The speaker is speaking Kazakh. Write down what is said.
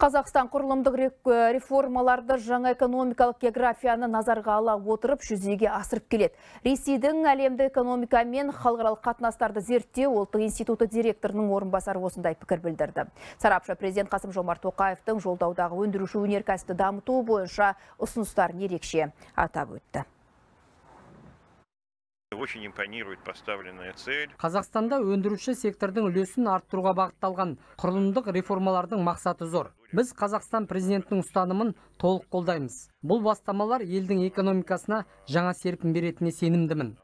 Қазақстан құрылымдық э, реформаларды жаңа экономикалық географияны назарға ала отырып жүзеге асырып келеді. Ресейдің әлемді экономика мен халықаралық қатынастарды зерттеу ұлттық институты директорының орынбасары осындай пікір білдірді. Сарапшы президент Қасым Жомарт Тоқаевтың жолдаудағы өндіруші өнеркәсіпті дамыту бойынша ұсыныстарын ерекше атап өтті. Очень импонирует поставленная цель. Қазақстанда өндіруші сектордың үлесін арттыруға бағытталған құрылымдық реформалардың мақсаты зор. Біз Қазақстан президентінің ұстанымын толық қолдаймыз. Бұл бастамалар елдің экономикасына жаңа серпін беретіне сенімдімін.